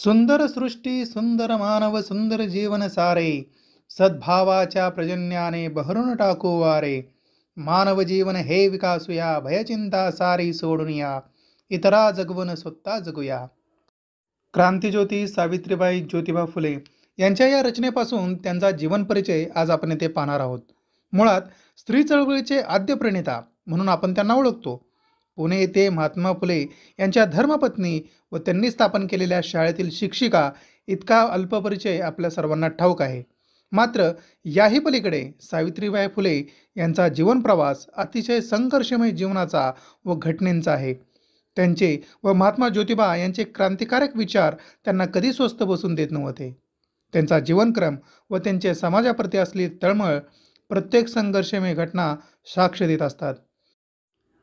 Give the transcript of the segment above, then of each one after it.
सुंदर सृष्टी सुंदर मानव सुंदर जीवन सारे सद्भावाच्या प्रजन्याने बहरून टाकू वारे मानव जीवन हे विकासूया भयचिंता सारी सोडून या इतरा जगवन स्वतः जगूया क्रांतीज्योती सावित्रीबाई ज्योतिबा फुले यांच्या या रचनेपासून त्यांचा जीवन परिचय आज आपण येथे पाहणार आहोत मुळात स्त्री चळवळीचे आद्य प्रणेता म्हणून आपण त्यांना ओळखतो पुणे येथे महात्मा फुले यांच्या धर्मपत्नी व त्यांनी स्थापन केलेल्या शाळेतील शिक्षिका इतका अल्पपरिचय आपल्या सर्वांना ठाऊक आहे मात्र याही पलीकडे सावित्रीबाई फुले यांचा जीवनप्रवास अतिशय संघर्षमय जीवनाचा व घटनेंचा आहे त्यांचे व महात्मा ज्योतिबा यांचे क्रांतिकारक विचार त्यांना कधी स्वस्त बसून देत नव्हते त्यांचा जीवनक्रम व त्यांचे समाजाप्रती असलेली तळमळ प्रत्येक संघर्षमय घटना साक्ष देत असतात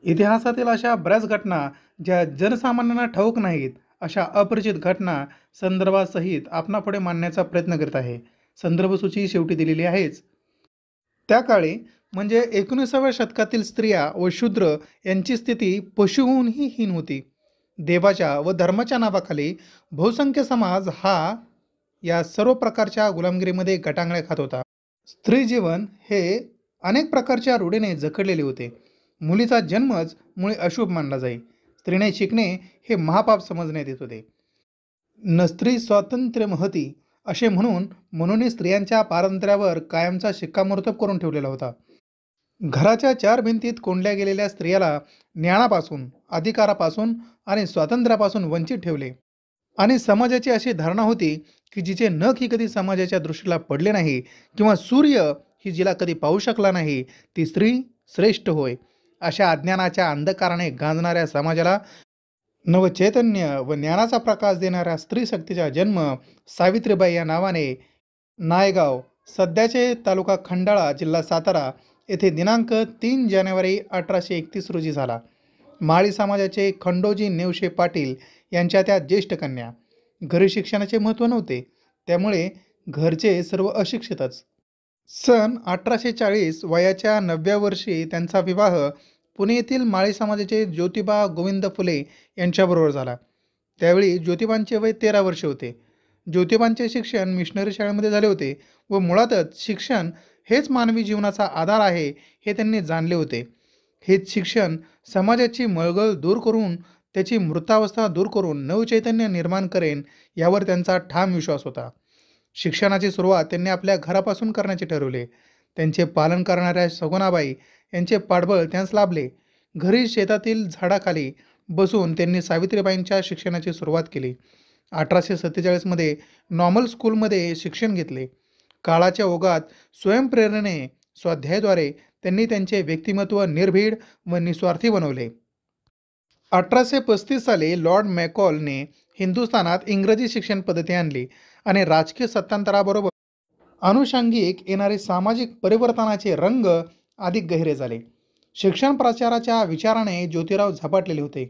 इतिहासातील अशा बऱ्याच घटना ज्या जनसामान्यांना ठाऊक नाहीत अशा अपरिचित घटना संदर्भासहित आपणापुढे मांडण्याचा प्रयत्न करीत आहे संदर्भसूची शेवटी दिलेली आहेच त्या काळी म्हणजे एकोणीसाव्या शतकातील स्त्रिया व शूद्र यांची स्थिती पशुहूनही हीन होती देवाच्या व धर्माच्या नावाखाली बहुसंख्य समाज हा या सर्व प्रकारच्या गुलामगिरीमध्ये गटांगळ्या खात होता स्त्री जीवन हे अनेक प्रकारच्या रूढीने जखडलेले होते मुलीचा जन्मच मुळे अशुभ मानला जाई स्त्रीने शिकणे हे महापाप समजण्यात येत होते न स्त्री स्वातंत्र्य महती असे म्हणून म्हणून स्त्रियांच्या पारंत्र्यावर कायमचा शिक्कामोर्तब करून ठेवलेला होता घराच्या चार भिंतीत कोंडल्या गेलेल्या स्त्रियाला ज्ञानापासून अधिकारापासून आणि स्वातंत्र्यापासून वंचित ठेवले आणि समाजाची अशी धारणा होती की जिचे नख ही कधी समाजाच्या दृष्टीला पडले नाही किंवा सूर्य ही जिला कधी पाहू शकला नाही ती स्त्री श्रेष्ठ होय अशा अज्ञानाच्या अंधकाराने गांजणाऱ्या समाजाला नवचैतन्य व ज्ञानाचा प्रकाश देणाऱ्या शक्तीचा जन्म सावित्रीबाई या नावाने नायगाव सध्याचे तालुका खंडाळा जिल्हा सातारा येथे दिनांक तीन जानेवारी अठराशे एकतीस रोजी झाला माळी समाजाचे खंडोजी नेवशे पाटील यांच्या त्या ज्येष्ठ कन्या घरी शिक्षणाचे महत्त्व नव्हते त्यामुळे घरचे सर्व अशिक्षितच सन अठराशे चाळीस वयाच्या नवव्या वर्षी त्यांचा विवाह पुणे येथील माळी समाजाचे ज्योतिबा गोविंद फुले यांच्याबरोबर झाला त्यावेळी ज्योतिबांचे वय तेरा वर्षे होते ज्योतिबांचे शिक्षण मिशनरी शाळेमध्ये झाले होते व मुळातच शिक्षण हेच मानवी जीवनाचा आधार आहे हे त्यांनी जाणले होते हेच शिक्षण समाजाची मळगळ दूर करून त्याची मृतावस्था दूर करून नवचैतन्य निर्माण करेन यावर त्यांचा ठाम विश्वास होता शिक्षणाची सुरुवात त्यांनी आपल्या घरापासून करण्याचे ठरवले त्यांचे पालन करणाऱ्या सगुणाबाई यांचे पाठबळ त्यांस लाभले घरी शेतातील झाडाखाली बसून त्यांनी सावित्रीबाईंच्या शिक्षणाची सुरुवात केली अठराशे सत्तेचाळीसमध्ये नॉर्मल स्कूलमध्ये शिक्षण घेतले काळाच्या ओघात स्वयंप्रेरणे स्वाध्यायाद्वारे त्यांनी त्यांचे व्यक्तिमत्व निर्भीड व निस्वार्थी बनवले अठराशे पस्तीस साली लॉर्ड मॅकॉलने हिंदुस्थानात इंग्रजी शिक्षण पद्धती आणली आणि राजकीय सत्तांतराबरोबर अनुषंगिक येणारे सामाजिक परिवर्तनाचे रंग अधिक गहिरे झाले शिक्षण प्रचाराच्या विचाराने ज्योतिराव झपाटलेले होते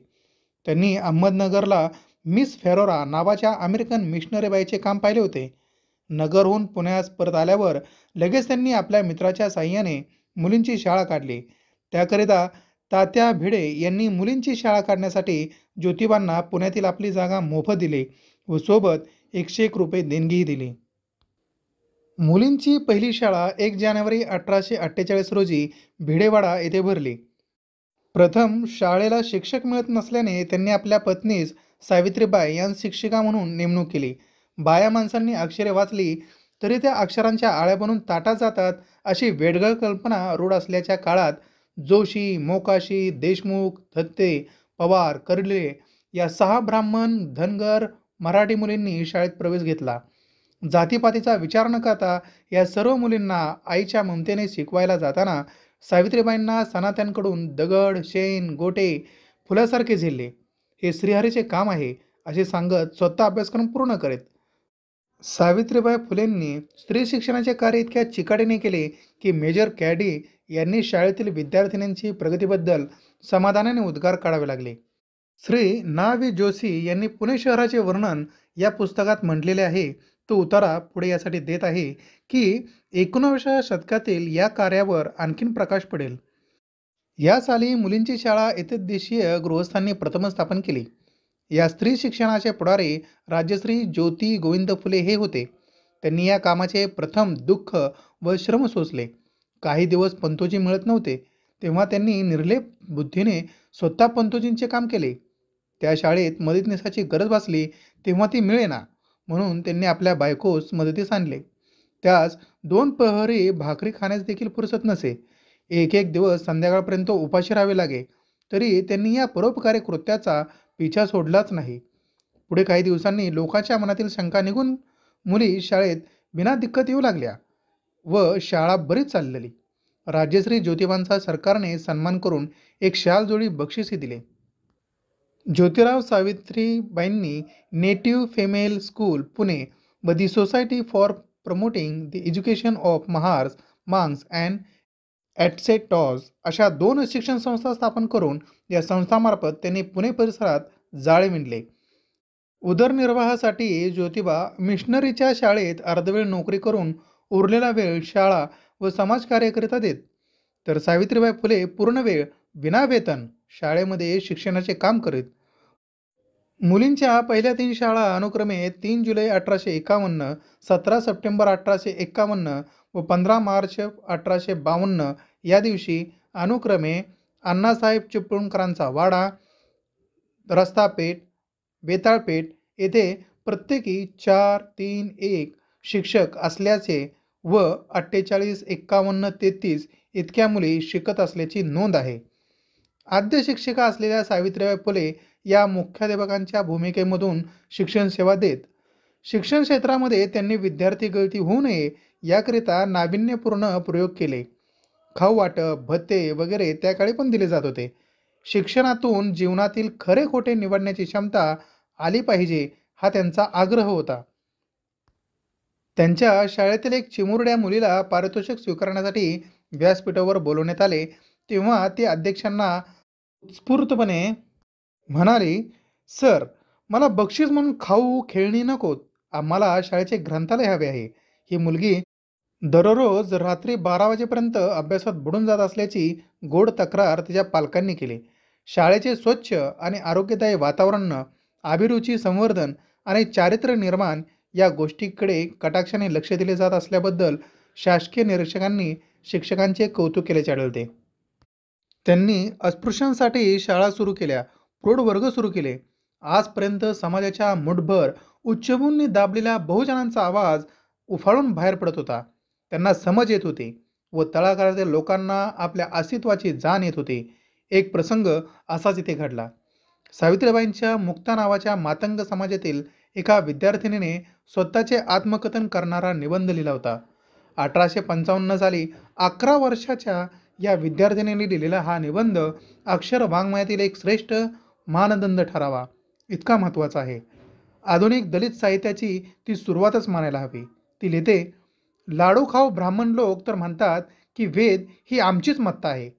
त्यांनी अहमदनगरला मिस फेरोरा नावाच्या अमेरिकन मिशनरीबाईचे काम पाहिले होते नगरहून पुण्यास परत आल्यावर लगेच त्यांनी आपल्या मित्राच्या साह्याने मुलींची शाळा काढली त्याकरिता तात्या भिडे यांनी मुलींची शाळा काढण्यासाठी ज्योतिबांना पुण्यातील आपली जागा मोफत दिली व सोबत एकशे एक रुपये देणगीही दिली मुलींची पहिली शाळा एक जानेवारी अठराशे अठ्ठेचाळीस रोजी भिडेवाडा येथे भरली प्रथम शाळेला शिक्षक मिळत नसल्याने त्यांनी आपल्या पत्नीस सावित्रीबाई यां शिक्षिका म्हणून नेमणूक केली बाया माणसांनी अक्षरे वाचली तरी त्या अक्षरांच्या आळ्या बनून ताटा जातात अशी वेडगळ कल्पना रूढ असल्याच्या काळात जोशी मोकाशी देशमुख धत्ते पवार कर्ले या सहा ब्राह्मण धनगर मराठी मुलींनी शाळेत प्रवेश घेतला जातीपातीचा विचार न करता या सर्व मुलींना आईच्या ममतेने शिकवायला जाताना सावित्रीबाईंना सनात्यांकडून दगड शेण गोटे फुलासारखे झेलले हे श्रीहरीचे काम आहे असे सांगत स्वतः अभ्यासक्रम पूर्ण करीत सावित्रीबाई फुलेंनी स्त्री शिक्षणाचे कार्य इतक्या चिकाटीने केले की मेजर कॅडी यांनी शाळेतील विद्यार्थिनींची प्रगतीबद्दल समाधानाने उद्गार काढावे लागले श्री ना व्ही जोशी यांनी पुणे शहराचे वर्णन या पुस्तकात म्हटलेले आहे तो उतारा पुढे यासाठी देत आहे की एकोणाव्या शतकातील या कार्यावर आणखीन प्रकाश पडेल या साली मुलींची शाळा येथे देशीय गृहस्थांनी प्रथम स्थापन केली या स्त्री शिक्षणाचे पुढारे राज्यश्री ज्योती गोविंद फुले हे होते त्यांनी या कामाचे प्रथम दुःख व श्रम सोसले काही दिवस पंतोजी मिळत नव्हते तेव्हा त्यांनी निर्लेप बुद्धीने स्वतः पंतोजींचे काम केले त्या शाळेत मदतनिसाची गरज भासली तेव्हा ती मिळेना म्हणून त्यांनी आपल्या बायकोस मदतीस आणले त्यास दोन प्रहरी भाकरी खाण्यास देखील फुरसत नसे एक एक दिवस संध्याकाळपर्यंत उपाशी राहावे लागे तरी त्यांनी या परोपकारी कृत्याचा पिछा सोडलाच नाही पुढे काही दिवसांनी लोकांच्या मनातील शंका निघून मुली शाळेत बिना दिक्कत येऊ लागल्या व शाळा बरीच चाललेली राज्यश्री ज्योतिबांचा सरकारने सन्मान करून एक शाल जोडी बक्षीसही दिले ज्योतिराव सावित्रीबाईंनी नेटिव्ह फेमेल स्कूल पुणे व the society for promoting the education of Mahars Mangs and etceteras अशा दोन शिक्षण संस्था स्थापन करून या संस्थामार्फत त्यांनी पुणे परिसरात जाळे विणले उदरनिर्वाहासाठी ज्योतिबा मिशनरीच्या शाळेत अर्धवेळ नोकरी करून उरलेला वेळ शाळा व समाजकार्याकरिता देत तर सावित्रीबाई फुले पूर्ण वेळ विनावेतन शाळेमध्ये शिक्षणाचे काम करीत मुलींच्या पहिल्या तीन शाळा अनुक्रमे तीन जुलै अठराशे एकावन्न सतरा सप्टेंबर अठराशे एकावन्न व पंधरा मार्च अठराशे बावन्न या दिवशी अनुक्रमे अण्णासाहेब चिपळूणकरांचा वाडा रस्तापेठ बेताळपेठ येथे प्रत्येकी चार तीन एक शिक्षक असल्याचे व अठ्ठेचाळीस एकावन्न तेहतीस इतक्या मुली शिकत असल्याची नोंद आहे आद्य शिक्षिका असलेल्या सावित्रीबाई फुले या मुख्याध्यापकांच्या भूमिकेमधून शिक्षण सेवा देत शिक्षण क्षेत्रामध्ये त्यांनी विद्यार्थी गळती होऊ नये याकरिता नाविन्यपूर्ण प्रयोग केले खाऊ वाटप भत्ते वगैरे काळी पण दिले जात होते शिक्षणातून जीवनातील खरे खोटे निवडण्याची क्षमता आली पाहिजे हा त्यांचा आग्रह होता त्यांच्या शाळेतील एक चिमुरड्या मुलीला पारितोषिक स्वीकारण्यासाठी व्यासपीठावर बोलवण्यात आले तेव्हा ते अध्यक्षांना उत्स्फूर्तपणे म्हणाले सर मला बक्षीस म्हणून खाऊ खेळणी नकोत आम्हाला शाळेचे ग्रंथालय हवे आहे ही मुलगी दररोज रात्री बारा वाजेपर्यंत अभ्यासात बुडून जात असल्याची गोड तक्रार तिच्या पालकांनी केली शाळेचे स्वच्छ आणि आरोग्यदायी वातावरण अभिरुची संवर्धन आणि चारित्र्य निर्माण या गोष्टीकडे कटाक्षाने लक्ष दिले जात असल्याबद्दल शासकीय निरीक्षकांनी शिक्षकांचे कौतुक केल्याचे आढळते त्यांनी अस्पृश्यांसाठी शाळा सुरू केल्या प्रौढ वर्ग सुरू केले आजपर्यंत समाजाच्या मुठभर उच्चभूंनी दाबलेल्या बहुजनांचा आवाज उफाळून बाहेर पडत होता त्यांना समज येत होती व तळागाळातील लोकांना आपल्या अस्तित्वाची जाण येत होती एक प्रसंग असाच इथे घडला सावित्रीबाईंच्या मुक्ता नावाच्या मातंग समाजातील एका विद्यार्थिनीने स्वतःचे आत्मकथन करणारा निबंध लिहिला होता अठराशे पंचावन्न साली अकरा वर्षाच्या या विद्यार्थिनींनी लिहिलेला हा निबंध अक्षर वाङ्मयातील एक श्रेष्ठ मानदंड ठरावा इतका महत्त्वाचा आहे आधुनिक दलित साहित्याची ती सुरुवातच मानायला हवी ती लिहिते लाडू खाऊ ब्राह्मण लोक तर म्हणतात की वेद ही आमचीच मत्ता आहे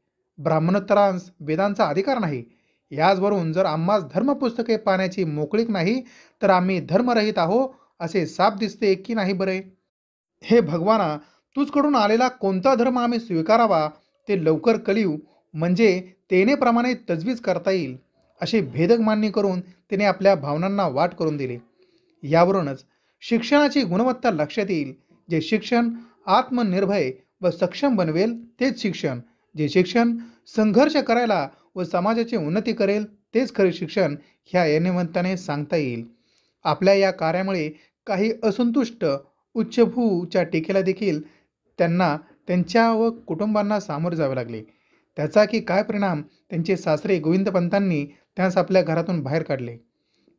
ब्राह्मणोत्तरांस वेदांचा अधिकार नाही याचवरून जर आम्हास धर्मपुस्तके पाहण्याची मोकळीक नाही तर आम्ही धर्मरहित आहो असे साप दिसते की नाही बरे हे भगवाना तुझकडून आलेला कोणता धर्म आम्ही स्वीकारावा ते लवकर कळीव म्हणजे तेनेप्रमाणे तजवीज करता येईल असे भेदक मान्य करून तिने आपल्या भावनांना वाट करून दिली यावरूनच शिक्षणाची गुणवत्ता लक्षात येईल जे शिक्षण आत्मनिर्भय व सक्षम बनवेल तेच शिक्षण जे शिक्षण संघर्ष करायला व समाजाची उन्नती करेल तेच खरे शिक्षण ह्या यनिमंताने सांगता येईल आपल्या या कार्यामुळे काही असंतुष्ट उच्चभूच्या टीकेला देखील त्यांना त्यांच्या व कुटुंबांना सामोरे जावे लागले त्याचा की काय परिणाम त्यांचे सासरे गोविंद पंतांनी त्यास आपल्या घरातून बाहेर काढले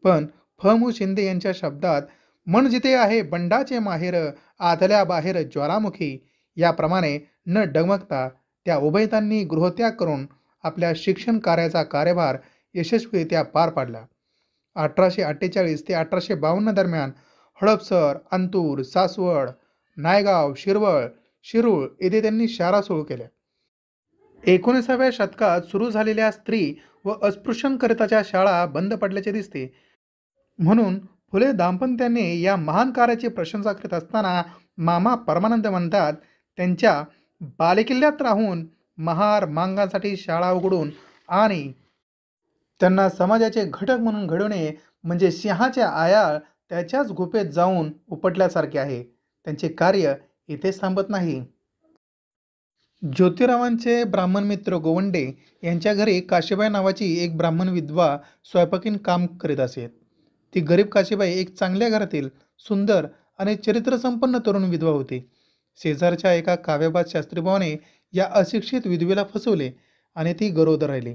पण फमू शिंदे यांच्या शब्दात मन जिथे आहे बंडाचे माहेर आदल्या बाहेर ज्वालामुखी याप्रमाणे न डगमगता त्या उभयतांनी गृहत्याग करून आपल्या शिक्षण कार्याचा कार्यभार यशस्वीरित्या पार पाडला अठराशे अठ्ठेचाळीस ते अठराशे बावन्न दरम्यान हडपसर अंतूर सासवड नायगाव शिरवळ शिरूळ येथे त्यांनी शाळा सुरू केल्या एकोणीसाव्या शतकात सुरू झालेल्या स्त्री व अस्पृश्यांकरिताच्या शाळा बंद पडल्याचे दिसते म्हणून फुले दाम्पत्याने या महान कार्याची प्रशंसा करीत असताना मामा परमानंद म्हणतात त्यांच्या बालेकिल्ल्यात राहून महार मांगांसाठी शाळा उघडून आणि त्यांना समाजाचे घटक म्हणून घडवणे म्हणजे सिंहाचे आयाळ त्याच्याच गुपेत जाऊन उपटल्यासारखे आहे त्यांचे कार्य इथेच थांबत नाही ज्योतिरावांचे ब्राह्मण मित्र गोवंडे यांच्या घरी काशीबाई नावाची एक ब्राह्मण विधवा स्वयंपाकीन काम करीत असे ती गरीब काशीबाई एक चांगल्या घरातील सुंदर आणि चरित्रसंपन्न तरुण विधवा होती शेजारच्या एका काव्यबाद शास्त्रीभावाने या अशिक्षित विधवेला फसवले आणि ती गरोदर राहिली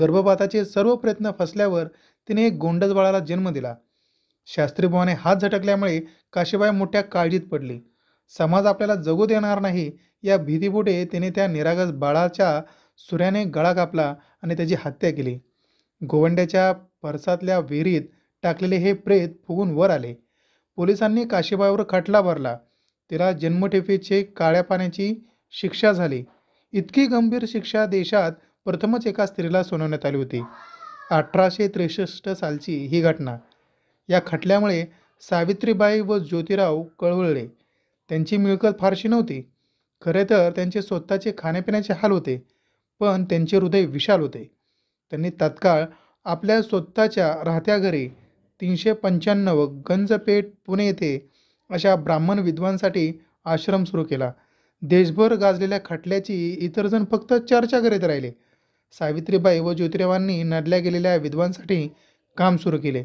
गर्भपाताचे सर्व प्रयत्न फसल्यावर तिने एक गोंडस बाळाला जन्म दिला शास्त्रीभावाने हात झटकल्यामुळे काशीबाई मोठ्या काळजीत पडली समाज आपल्याला जगू देणार नाही या भीतीपुढे तिने त्या निरागस बाळाच्या सुऱ्याने गळा कापला आणि त्याची हत्या केली गोवंड्याच्या परसातल्या विहिरीत टाकलेले हे प्रेत फुगून वर आले पोलिसांनी काशीबाईवर खटला भरला तिला जन्मठेपेचे काळ्या पाण्याची शिक्षा झाली इतकी गंभीर शिक्षा देशात प्रथमच एका स्त्रीला सुनावण्यात आली होती अठराशे त्रेसष्ट सालची ही घटना या खटल्यामुळे सावित्रीबाई व ज्योतिराव कळवळले त्यांची मिळकत फारशी नव्हती खरे तर त्यांचे स्वतःचे खाण्यापिण्याचे हाल होते पण त्यांचे हृदय विशाल होते त्यांनी तत्काळ आपल्या स्वतःच्या राहत्या घरी तीनशे पंच्याण्णव गंजपेठ पुणे येथे अशा ब्राह्मण विद्वांसाठी आश्रम सुरू केला देशभर गाजलेल्या खटल्याची इतरजण फक्त चर्चा करीत राहिले सावित्रीबाई व ज्योतिरावांनी नडल्या गेलेल्या विद्वांसाठी काम सुरू केले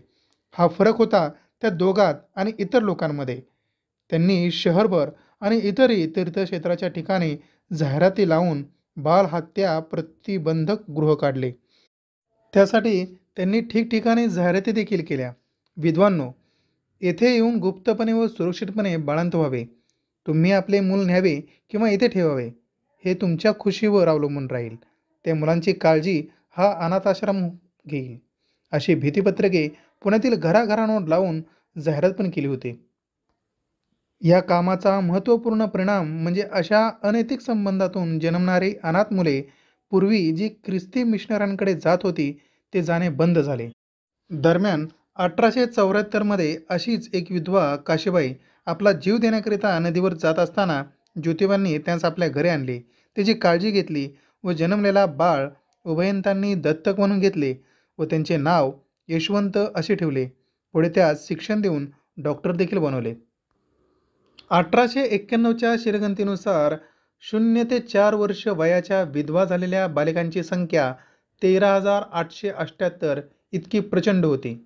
हा फरक होता त्या दोघात आणि इतर लोकांमध्ये त्यांनी शहरभर आणि इतरही तीर्थक्षेत्राच्या ठिकाणी जाहिराती लावून बालहत्या प्रतिबंधक गृह काढले त्यासाठी त्यांनी ठिकठिकाणी जाहिराती देखील केल्या विद्वांनो येथे येऊन गुप्तपणे व सुरक्षितपणे बाळंत व्हावे तुम्ही आपले मूल न्यावे किंवा इथे ठेवावे हे तुमच्या खुशीवर अवलंबून राहील त्या मुलांची काळजी हा अनाथाश्रम घेईल अशी भीतीपत्रके पुण्यातील घराघरांवर लावून जाहिरात पण केली होती या कामाचा महत्त्वपूर्ण परिणाम म्हणजे अशा अनैतिक संबंधातून जन्मणारी अनाथ मुले पूर्वी जी ख्रिस्ती मिशनरांकडे जात होती ते जाणे बंद झाले दरम्यान अठराशे चौऱ्याहत्तरमध्ये अशीच एक विधवा काशीबाई आपला जीव देण्याकरिता नदीवर जात असताना ज्योतिबांनी त्यास आपल्या घरी आणले त्याची काळजी घेतली व जन्मलेला बाळ उभयंतांनी दत्तक म्हणून घेतले व त्यांचे नाव यशवंत असे ठेवले पुढे त्यास शिक्षण देऊन डॉक्टर देखील बनवले अठराशे एक्क्याण्णवच्या शिरगंतीनुसार शून्य ते चार वर्ष वयाच्या विधवा झालेल्या बालिकांची संख्या तेरा हजार आठशे अठ्याहत्तर इतकी प्रचंड होती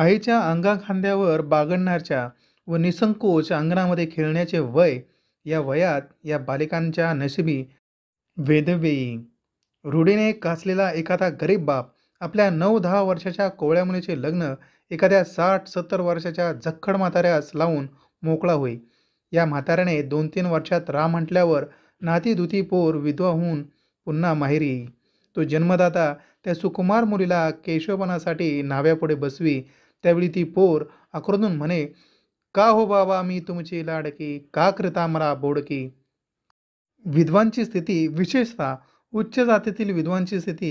आईच्या अंगाखांद्यावर बागडणारच्या व निसंकोच अंगणामध्ये खेळण्याचे वय या वयात या बालिकांच्या नशिबी वेदवेयी रूढीने कासलेला एखादा गरीब बाप आपल्या नऊ दहा वर्षाच्या कोवळ्या मुलीचे लग्न एखाद्या साठ सत्तर वर्षाच्या जखड म्हाताऱ्यास लावून मोकळा होई या म्हाताऱ्याने दोन तीन वर्षात राम म्हटल्यावर नाती दुती पोर विधवा होऊन पुन्हा माहेरी येई तो जन्मदाता त्या सुकुमार मुलीला केशवपणासाठी नाव्यापुढे बसवी त्यावेळी ती पोर आक्रोदून म्हणे का हो बाबा मी तुमची लाडकी का कृता मला बोडकी विधवांची स्थिती विशेषतः उच्च जातीतील विधवांची स्थिती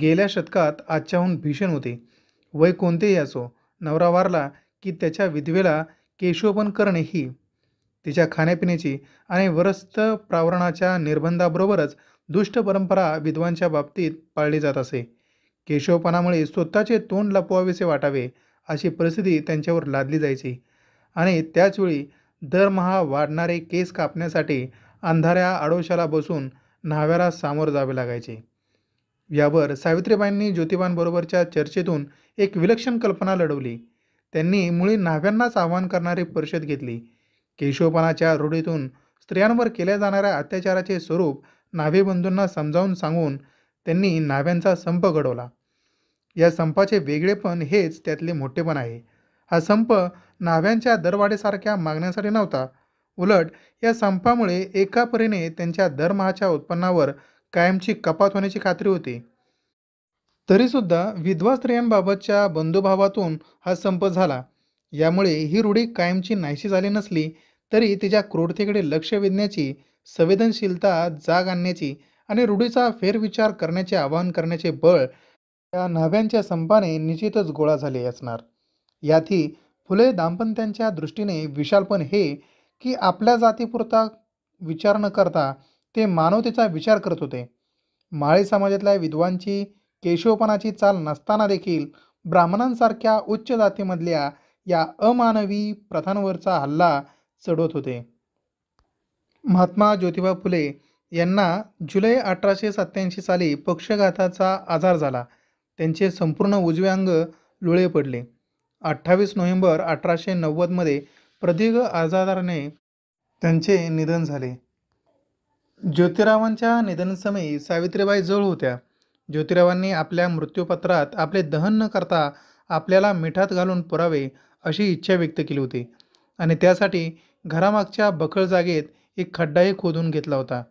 गेल्या शतकात आजच्याहून भीषण होती वय कोणतेही असो नवरा वारला की त्याच्या विधवेला केशोपन करणे ही तिच्या खाण्यापिण्याची आणि वरस्त प्रावरणाच्या निर्बंधाबरोबरच दुष्ट परंपरा विद्वांच्या बाबतीत पाळली जात असे केशवपणामुळे स्वतःचे तोंड लपवावेसे वाटावे अशी परिस्थिती त्यांच्यावर लादली जायची आणि त्याचवेळी दरमहा वाढणारे केस कापण्यासाठी अंधाऱ्या आडोशाला बसून न्हाव्याला सामोरं जावे लागायचे यावर सावित्रीबाईंनी ज्योतिबांबरोबरच्या चर्चेतून एक विलक्षण कल्पना लढवली त्यांनी मुळी नाव्यांनाच आव्हान करणारी परिषद घेतली केशवपणाच्या रूढीतून स्त्रियांवर केल्या जाणाऱ्या अत्याचाराचे स्वरूप नाभेबंधूंना समजावून सांगून त्यांनी नाव्यांचा संप घडवला या संपाचे वेगळेपण हेच त्यातले मोठेपण आहे हा संप नाव्यांच्या दरवाढीसारख्या मागण्यासाठी नव्हता उलट या संपामुळे एकापरीने त्यांच्या दरमहाच्या उत्पन्नावर कायमची कपात होण्याची खात्री होती तरीसुद्धा विधवा स्त्रियांबाबतच्या बंधुभावातून हा संप झाला यामुळे ही रूढी कायमची नाहीशी झाली नसली तरी तिच्या क्रूरतेकडे लक्ष वेधण्याची संवेदनशीलता जाग आणण्याची आणि रूढीचा फेरविचार करण्याचे आवाहन करण्याचे बळ या नाव्यांच्या संपाने निश्चितच गोळा झाले असणार यातही फुले दाम्पत्यांच्या दृष्टीने विशालपण हे की आपल्या जातीपुरता विचार न करता ते मानवतेचा विचार करत होते माळी समाजातल्या विधवांची केशवपणाची चाल नसताना देखील ब्राह्मणांसारख्या उच्च जातीमधल्या या अमानवी प्रथांवरचा हल्ला चढवत होते महात्मा ज्योतिबा फुले यांना जुलै अठराशे सत्याऐंशी साली पक्षघाताचा आजार झाला त्यांचे संपूर्ण उजवे अंग लुळे पडले अठ्ठावीस नोव्हेंबर अठराशे नव्वदमध्ये प्रदीर्घ आजाराने त्यांचे निधन झाले ज्योतिरावांच्या निधनसमयी सावित्रीबाई जवळ होत्या ज्योतिरावांनी आपल्या मृत्यूपत्रात आपले दहन न करता आपल्याला मिठात घालून पुरावे अशी इच्छा व्यक्त केली होती आणि त्यासाठी घरामागच्या बखळ जागेत एक खड्डाही खोदून घेतला होता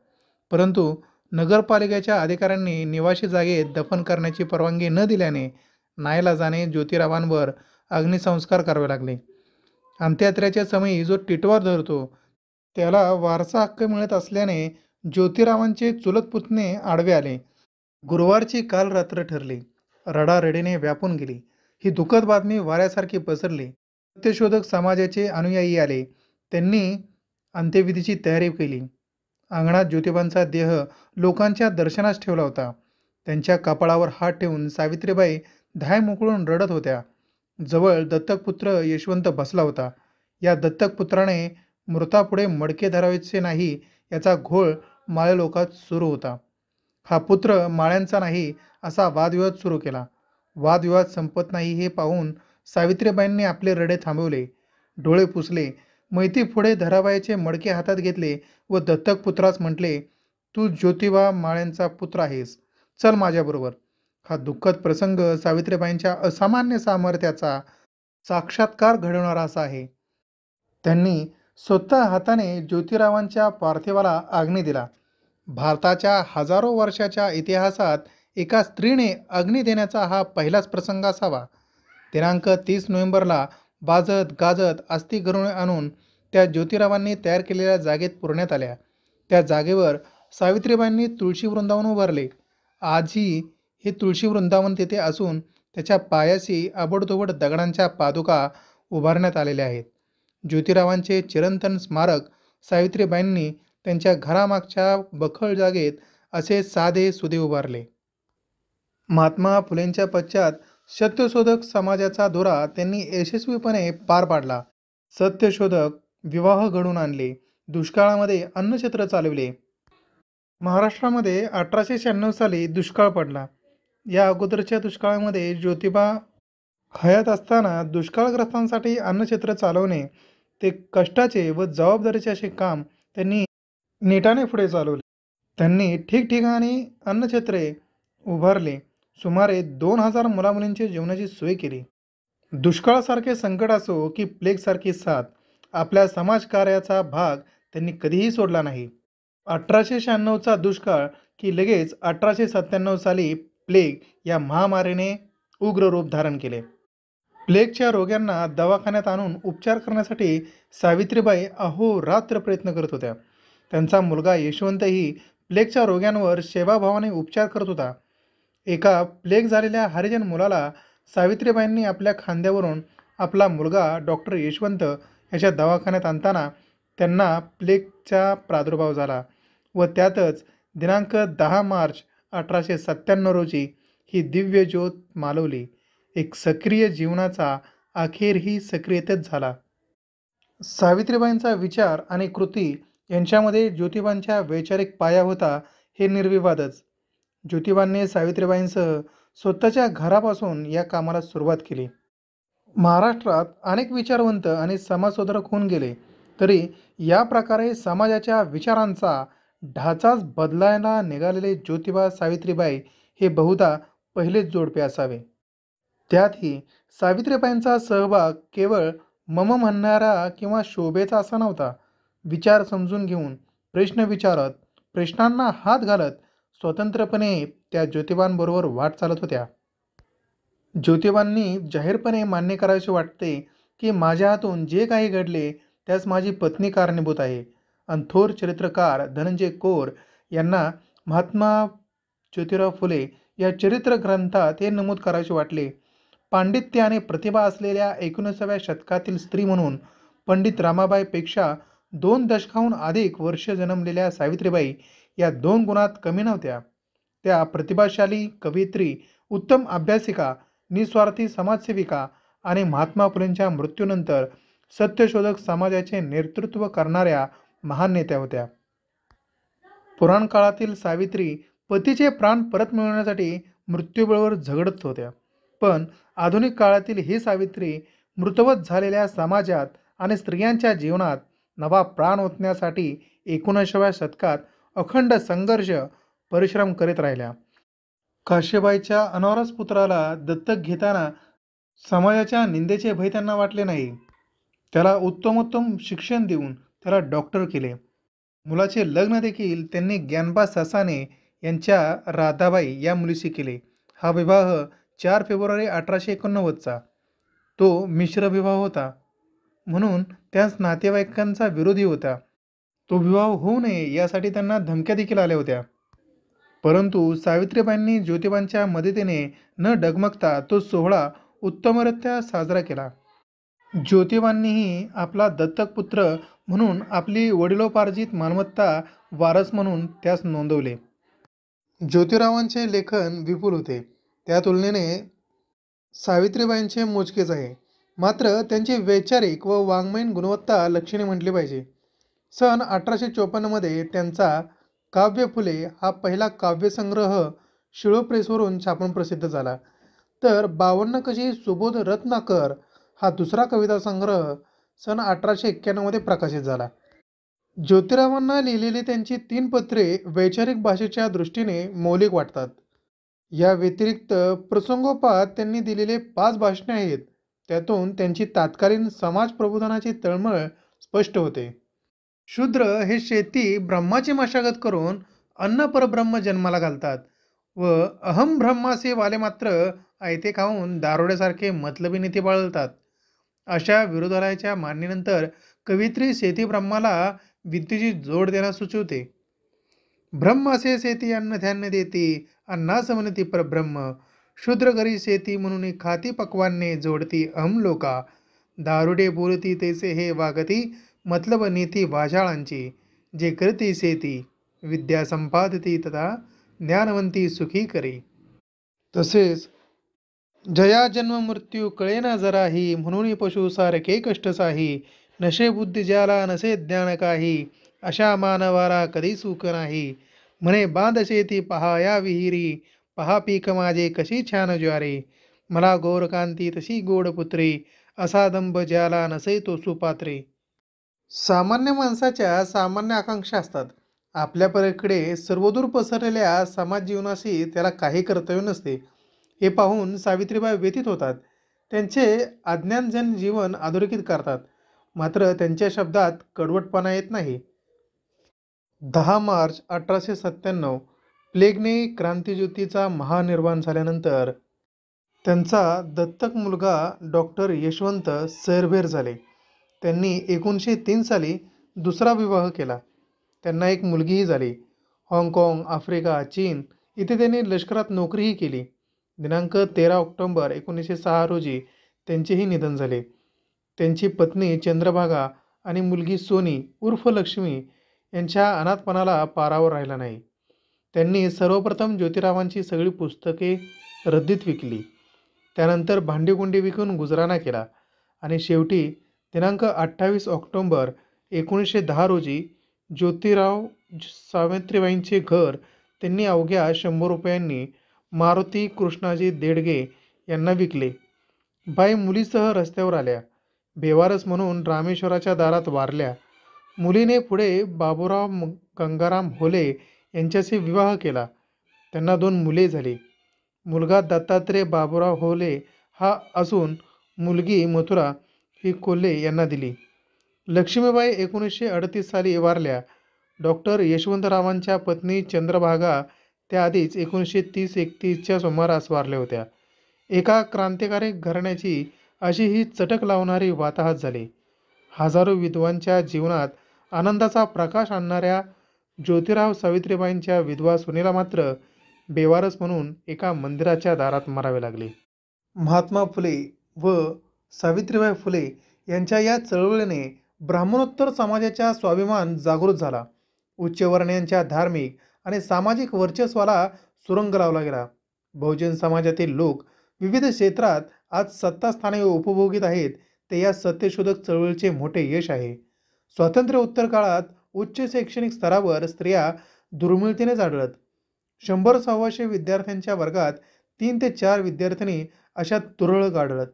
परंतु नगरपालिकेच्या अधिकाऱ्यांनी निवासी जागेत दफन करण्याची परवानगी न दिल्याने जाणे ज्योतिरावांवर अग्निसंस्कार करावे लागले अंत्ययात्रेच्या समयी जो टिटवार धरतो त्याला वारसा हक्क मिळत असल्याने ज्योतिरावांचे चुलत पुतणे आडवे आले गुरुवारची काल रात्र ठरली रडारडीने व्यापून गेली ही दुःखद बातमी वाऱ्यासारखी पसरली सत्यशोधक समाजाचे अनुयायी आले त्यांनी अंत्यविधीची तयारी केली अंगणात ज्योतिबांचा देह लोकांच्या दर्शनास ठेवला होता त्यांच्या कपाळावर हात ठेवून सावित्रीबाई धाय मुकळून रडत होत्या जवळ दत्तकपुत्र यशवंत बसला होता या दत्तक पुत्राने मृतापुढे मडके धरावेचे नाही याचा घोळ माळ्या लोकात सुरू होता हा पुत्र माळ्यांचा नाही असा वादविवाद सुरू केला वादविवाद संपत नाही हे पाहून सावित्रीबाईंनी आपले रडे थांबवले डोळे पुसले मैती पुढे धराबाईचे मडके हातात घेतले व दत्तक पुत्रास म्हटले तू ज्योतिबा माळ्यांचा पुत्र आहेस चल माझ्याबरोबर हा दुःखद प्रसंग सावित्रीबाईंच्या असामान्य सामर्थ्याचा साक्षात्कार घडवणारा असा आहे त्यांनी स्वतः हाताने ज्योतिरावांच्या पार्थिवाला आग्नी दिला भारताच्या हजारो वर्षाच्या इतिहासात एका स्त्रीने अग्नी देण्याचा हा पहिलाच प्रसंग असावा दिनांक तीस नोव्हेंबरला वाजत गाजत अस्थि घरून आणून त्या ज्योतिरावांनी तयार केलेल्या जागेत पुरण्यात आल्या त्या जागेवर सावित्रीबाईंनी तुळशी वृंदावन उभारले आजही हे तुळशी वृंदावन तिथे असून त्याच्या पायाशी आबडतोबड दगडांच्या पादुका उभारण्यात आलेल्या आहेत ज्योतिरावांचे चिरंतन स्मारक सावित्रीबाईंनी त्यांच्या घरामागच्या बखळ जागेत असे साधे सुदे उभारले महात्मा फुलेंच्या पश्चात सत्यशोधक समाजाचा दोरा त्यांनी यशस्वीपणे पार पाडला सत्यशोधक विवाह घडून आणले दुष्काळामध्ये अन्नक्षेत्र चालवले महाराष्ट्रामध्ये अठराशे शहाण्णव साली दुष्काळ पडला या अगोदरच्या दुष्काळामध्ये ज्योतिबा हयात असताना दुष्काळग्रस्तांसाठी अन्नक्षेत्र चालवणे ते कष्टाचे व जबाबदारीचे असे काम त्यांनी नेटाने पुढे चालवले त्यांनी ठिकठिकाणी अन्नछत्रे उभारले सुमारे दोन हजार मुलामुलींची जीवनाची सोय केली दुष्काळासारखे संकट असो की प्लेगसारखी साथ आपल्या समाजकार्याचा भाग त्यांनी कधीही सोडला नाही अठराशे शहाण्णवचा दुष्काळ की लगेच अठराशे सत्त्याण्णव साली प्लेग या महामारीने उग्र रूप धारण केले प्लेगच्या रोग्यांना दवाखान्यात आणून उपचार करण्यासाठी सावित्रीबाई रात्र प्रयत्न करत होत्या त्यांचा मुलगा यशवंतही प्लेगच्या रोग्यांवर सेवाभावाने उपचार करत होता एका प्लेग झालेल्या हरिजन मुलाला सावित्रीबाईंनी आपल्या खांद्यावरून आपला मुलगा डॉक्टर यशवंत याच्या दवाखान्यात आणताना त्यांना प्लेगचा प्रादुर्भाव झाला व त्यातच दिनांक दहा मार्च अठराशे सत्त्याण्णव रोजी ही दिव्य ज्योत मालवली एक सक्रिय जीवनाचा अखेरही सक्रियतेत झाला सावित्रीबाईंचा विचार आणि कृती यांच्यामध्ये ज्योतिबांच्या वैचारिक पाया होता हे निर्विवादच ज्योतिबांनी सावित्रीबाईंसह स्वतःच्या घरापासून या कामाला सुरुवात केली महाराष्ट्रात अनेक विचारवंत आणि समाजसुधारक होऊन गेले तरी या प्रकारे समाजाच्या विचारांचा ढाचाच बदलायला निघालेले ज्योतिबा सावित्रीबाई हे बहुधा पहिलेच जोडपे असावे त्यातही सावित्रीबाईंचा सहभाग केवळ मम म्हणणारा किंवा शोभेचा असा नव्हता विचार समजून घेऊन प्रश्न विचारत प्रश्नांना हात घालत स्वतंत्रपणे त्या ज्योतिबांबरोबर वाट चालत होत्या ज्योतिबांनी जाहीरपणे मान्य करावेसे वाटते की माझ्या हातून जे काही घडले त्यास माझी पत्नी कारणीभूत आहे आणि थोर चरित्रकार धनंजय कोर यांना महात्मा ज्योतिराव फुले या चरित्र ग्रंथात हे नमूद करायचे वाटले पांडित्य आणि प्रतिभा असलेल्या एकोणीसाव्या शतकातील स्त्री म्हणून पंडित रामाबाईपेक्षा दोन दशकाहून अधिक वर्ष जन्मलेल्या सावित्रीबाई या दोन गुणात कमी नव्हत्या त्या प्रतिभाशाली कवयित्री उत्तम अभ्यासिका निस्वार्थी समाजसेविका आणि महात्मा फुलेंच्या मृत्यूनंतर सत्यशोधक समाजाचे नेतृत्व करणाऱ्या महान नेत्या होत्या पुराण काळातील सावित्री पतीचे प्राण परत मिळवण्यासाठी मृत्यूबरोबर झगडत होत्या पण आधुनिक काळातील ही सावित्री मृतवत झालेल्या समाजात आणि स्त्रियांच्या जीवनात नवा प्राण ओतण्यासाठी एकोणीसाव्या शतकात अखंड संघर्ष परिश्रम करीत राहिल्या काश्यबाईच्या अनारस पुत्राला दत्तक घेताना समाजाच्या निंदेचे भय त्यांना वाटले नाही त्याला उत्तमोत्तम शिक्षण देऊन त्याला डॉक्टर केले मुलाचे लग्न देखील त्यांनी ज्ञानबा ससाने यांच्या राधाबाई या मुलीशी केले हा विवाह चार फेब्रुवारी अठराशे एकोणनव्वदचा तो मिश्र विवाह होता म्हणून त्याच नातेवाईकांचा विरोधी होता तो विवाह होऊ नये यासाठी त्यांना धमक्या देखील आल्या होत्या परंतु सावित्रीबाईंनी ज्योतिबांच्या मदतीने न डगमगता तो सोहळा उत्तमरित्या साजरा केला ज्योतिबांनीही आपला दत्तक पुत्र म्हणून आपली वडिलोपार्जित मालमत्ता वारस म्हणून त्यास नोंदवले ज्योतिरावांचे लेखन विपुल होते त्या तुलनेने सावित्रीबाईंचे मोजकेच आहे मात्र त्यांची वैचारिक व वाङ्मयीन गुणवत्ता लक्षणीय म्हटली पाहिजे सन अठराशे चोपन्नमध्ये त्यांचा काव्य फुले हा पहिला काव्यसंग्रह शिळोप्रेसवरून छापून प्रसिद्ध झाला तर बावन्न कशी सुबोध रत्नाकर हा दुसरा कविता संग्रह सन अठराशे एक्क्याण्णवमध्ये प्रकाशित झाला ज्योतिरावांना लिहिलेली त्यांची तीन पत्रे वैचारिक भाषेच्या दृष्टीने मौलिक वाटतात या व्यतिरिक्त प्रसंगोपात त्यांनी दिलेले पाच भाषणे आहेत त्यातून त्यांची तात्कालीन समाज प्रबोधनाची तळमळ स्पष्ट होते शूद्र हे शेती ब्रह्माची मशागत करून अन्न परब्रह्म जन्माला घालतात व अहम ब्रह्मासे वाले मात्र आयते खाऊन दारोड्यासारखे मतलबी नेते बाळगतात अशा विरोधालयाच्या मांडणीनंतर कवित्री शेती ब्रह्माला विद्येची जोड देण्यास सुचवते ब्रह्मासे शेती अन्न ध्यान देती अन्नासमनती परब्रह्म शूद्र घरी शेती म्हणून खाती पकवाने जोडती अहम लोका दारुडे बोलती तेचे हे वागती मतलब नीती भाषाळांची जे करती शेती विद्या संपादती तथा ज्ञानवंती सुखी करी तसेच जया जन्म मृत्यू कळेना जराही म्हणून पशुसारखे कष्टसाही नशे बुद्धि ज्याला नसे ज्ञान काही अशा मानवाला कधी सुख नाही म्हणे बांध शेती पहाया विहिरी पहा पीक माझे कशी छान ज्वारे मला गोरकांती तशी गोड पुत्री असा दंब ज्याला नसे तो सुपात्रे सामान्य माणसाच्या सामान्य आकांक्षा असतात आपल्या परीकडे सर्वदूर पसरलेल्या समाज जीवनाशी त्याला काही कर्तव्य नसते हे पाहून सावित्रीबाई व्यतीत होतात त्यांचे अज्ञानजन जीवन अधोरेखित करतात मात्र त्यांच्या शब्दात कडवटपणा येत नाही दहा मार्च अठराशे सत्त्याण्णव प्लेगने क्रांतीज्योतीचा महानिर्वाण झाल्यानंतर त्यांचा दत्तक मुलगा डॉक्टर यशवंत सैरभेर झाले त्यांनी एकोणीसशे तीन साली दुसरा विवाह केला त्यांना एक मुलगीही झाली हाँगकाँग आफ्रिका चीन इथे त्यांनी लष्करात नोकरीही केली दिनांक तेरा ऑक्टोंबर एकोणीसशे सहा रोजी त्यांचेही निधन झाले त्यांची पत्नी चंद्रभागा आणि मुलगी सोनी उर्फ लक्ष्मी यांच्या अनाथपणाला पारावर राहिला नाही त्यांनी सर्वप्रथम ज्योतिरावांची सगळी पुस्तके रद्दीत विकली त्यानंतर भांडीगुंडी विकून गुजराणा केला आणि शेवटी दिनांक अठ्ठावीस ऑक्टोंबर एकोणीसशे दहा रोजी ज्योतिराव सावित्रीबाईंचे घर त्यांनी अवघ्या शंभर रुपयांनी मारुती कृष्णाजी देडगे यांना विकले बाई मुलीसह रस्त्यावर आल्या बेवारस म्हणून रामेश्वराच्या दारात वारल्या मुलीने पुढे बाबूराव गंगाराम होले यांच्याशी विवाह केला त्यांना दोन मुले झाली मुलगा दत्तात्रय बाबुराव होले हा असून मुलगी मथुरा ही कोल्हे यांना दिली लक्ष्मीबाई एकोणीसशे अडतीस साली वारल्या डॉक्टर यशवंतरावांच्या पत्नी चंद्रभागा त्याआधीच एकोणीसशे तीस एकतीसच्या सुमारास वारल्या होत्या एका क्रांतिकारी घराण्याची अशी ही चटक लावणारी वाताहत झाली हजारो विद्वांच्या जीवनात आनंदाचा प्रकाश आणणाऱ्या ज्योतिराव सावित्रीबाईंच्या विधवा सुनेला मात्र बेवारस म्हणून एका मंदिराच्या दारात मारावे लागले महात्मा फुले व सावित्रीबाई फुले यांच्या या चळवळीने ब्राह्मणोत्तर समाजाचा स्वाभिमान जागृत झाला उच्चवर्णीयांच्या धार्मिक आणि सामाजिक वर्चस्वाला सुरंग लावला गेला बहुजन समाजातील लोक विविध क्षेत्रात आज सत्तास्थाने उपभोगीत आहेत ते या सत्यशोधक चळवळीचे मोठे यश आहे उत्तर काळात उच्च शैक्षणिक स्तरावर स्त्रिया दुर्मिळतेने आढळत शंभर सव्वाशे विद्यार्थ्यांच्या वर्गात तीन ते चार विद्यार्थ्यांनी अशा तुरळ आढळत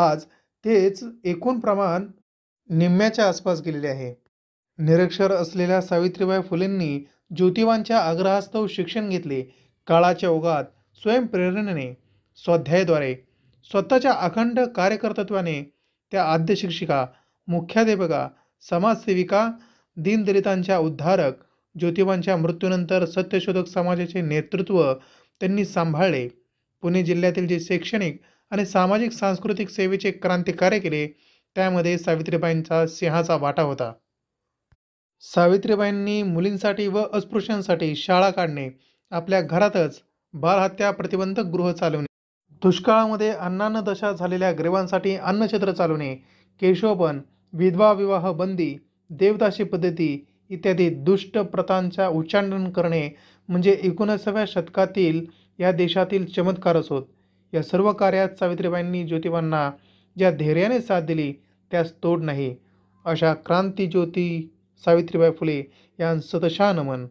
आज तेच एकूण प्रमाण निम्म्याच्या आसपास गेलेले आहे निरक्षर असलेल्या सावित्रीबाई फुलेंनी ज्योतिबांच्या आग्रहास्तव शिक्षण घेतले काळाच्या ओघात स्वयंप्रेरणेने स्वाध्यायद्वारे स्वतःच्या अखंड कार्यकर्तत्वाने त्या आद्य शिक्षिका मुख्याध्यापिका समाजसेविका दीनदलितांच्या उद्धारक ज्योतिबांच्या मृत्यूनंतर सत्यशोधक समाजाचे नेतृत्व त्यांनी सांभाळले पुणे जिल्ह्यातील जे शैक्षणिक आणि सामाजिक सांस्कृतिक सेवेचे क्रांतिकार्य केले त्यामध्ये सावित्रीबाईंचा सिंहाचा वाटा होता सावित्रीबाईंनी मुलींसाठी व अस्पृश्यांसाठी शाळा काढणे आपल्या घरातच बालहत्या प्रतिबंधक गृह चालवणे दुष्काळामध्ये अन्नान्न दशा झालेल्या गरिबांसाठी अन्नछत्र चालवणे केशोपन विधवा विवाह बंदी देवदासी पद्धती इत्यादी दुष्ट प्रथांचा उच्चांडन करणे म्हणजे एकोणासाव्या शतकातील या देशातील चमत्कारच होत या सर्व कार्यात सावित्रीबाईंनी ज्योतिबांना ज्या धैर्याने साथ दिली त्यास तोड नाही अशा क्रांतीज्योती सावित्रीबाई फुले यां तशा नमन